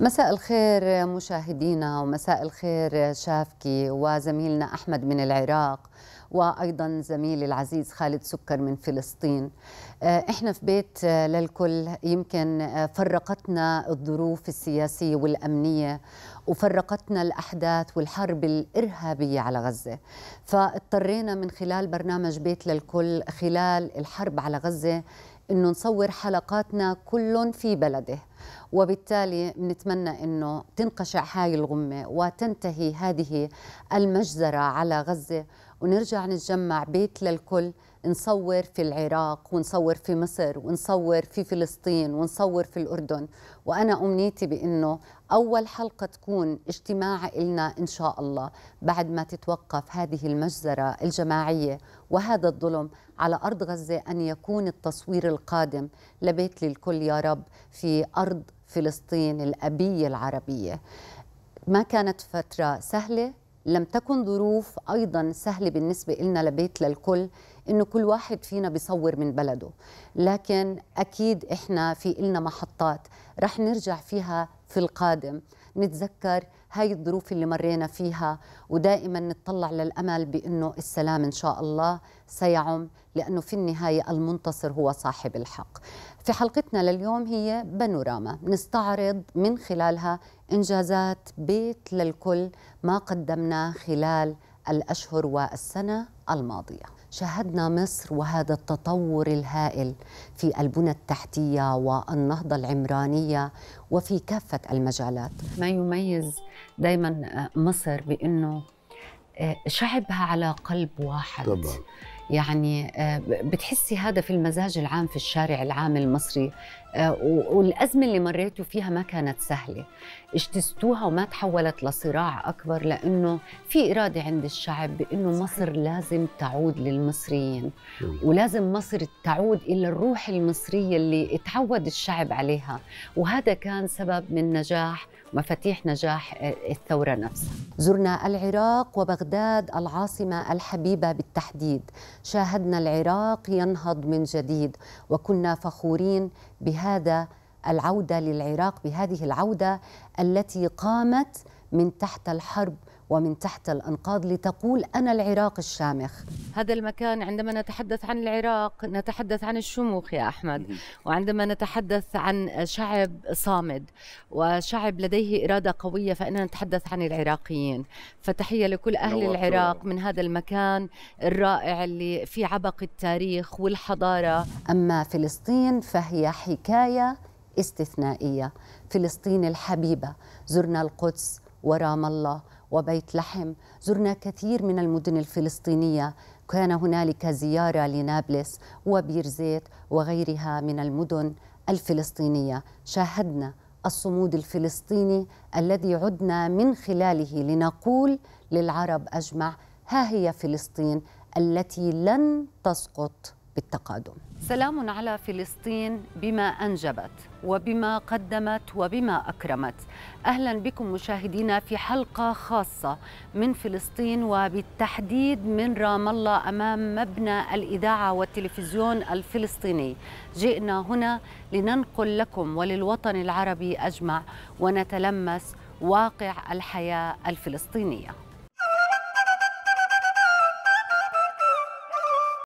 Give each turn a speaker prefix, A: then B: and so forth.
A: مساء الخير مشاهدينا ومساء الخير شافكي وزميلنا احمد من العراق وايضا زميلي العزيز خالد سكر من فلسطين آه، احنا في بيت آه، للكل يمكن آه، فرقتنا الظروف السياسيه والامنيه وفرقتنا الاحداث والحرب الارهابيه على غزه فاضطرينا من خلال برنامج بيت للكل خلال الحرب على غزه انه نصور حلقاتنا كل في بلده وبالتالي نتمنى انه تنقشع هاي الغمه وتنتهي هذه المجزره على غزه ونرجع نتجمع بيت للكل نصور في العراق ونصور في مصر ونصور في فلسطين ونصور في الأردن وأنا أمنيتي بأنه أول حلقة تكون اجتماع إلنا إن شاء الله بعد ما تتوقف هذه المجزرة الجماعية وهذا الظلم على أرض غزة أن يكون التصوير القادم لبيت للكل يا رب في أرض فلسطين الأبية العربية ما كانت فترة سهلة لم تكن ظروف ايضا سهله بالنسبه لنا لبيت للكل انه كل واحد فينا بيصور من بلده لكن اكيد احنا في إلنا محطات رح نرجع فيها في القادم نتذكر هاي الظروف اللي مرينا فيها ودائما نتطلع للأمل بأنه السلام إن شاء الله سيعم لأنه في النهاية المنتصر هو صاحب الحق في حلقتنا لليوم هي بانوراما نستعرض من خلالها إنجازات بيت للكل ما قدمناه خلال الأشهر والسنة الماضية شاهدنا مصر وهذا التطور الهائل في البنى التحتيه والنهضه العمرانيه وفي كافه المجالات. ما يميز دائما آه، مصر بانه آه، شعبها على قلب واحد. طبعا. يعني آه، بتحسي هذا في المزاج العام في الشارع العام المصري آه، والأزمة اللي مريتوا فيها ما كانت سهلة اجتزتوها وما تحولت لصراع أكبر لأنه في إرادة عند الشعب بأنه مصر لازم تعود للمصريين نعم. ولازم مصر تعود إلى الروح المصرية اللي تعود الشعب عليها وهذا كان سبب من نجاح مفاتيح نجاح آه، الثورة نفسها زرنا العراق وبغداد العاصمة الحبيبة بالتحديد شاهدنا العراق ينهض من جديد وكنا فخورين بهذا العوده للعراق بهذه العوده التي قامت من تحت الحرب ومن تحت الأنقاض لتقول أنا العراق الشامخ هذا المكان عندما نتحدث عن العراق نتحدث عن الشموخ يا أحمد وعندما نتحدث عن شعب صامد وشعب لديه إرادة قوية فإننا نتحدث عن العراقيين فتحية لكل أهل العراق من هذا المكان الرائع اللي في عبق التاريخ والحضارة أما فلسطين فهي حكاية استثنائية فلسطين الحبيبة زرنا القدس ورام الله وبيت لحم زرنا كثير من المدن الفلسطينية كان هنالك زيارة لنابلس وبيرزيت وغيرها من المدن الفلسطينية شاهدنا الصمود الفلسطيني الذي عدنا من خلاله لنقول للعرب أجمع ها هي فلسطين التي لن تسقط بالتقادم سلام على فلسطين بما أنجبت وبما قدمت وبما أكرمت أهلا بكم مشاهدينا في حلقة خاصة من فلسطين وبالتحديد من رام الله أمام مبنى الإذاعة والتلفزيون الفلسطيني جئنا هنا لننقل لكم وللوطن العربي أجمع ونتلمس واقع الحياة الفلسطينية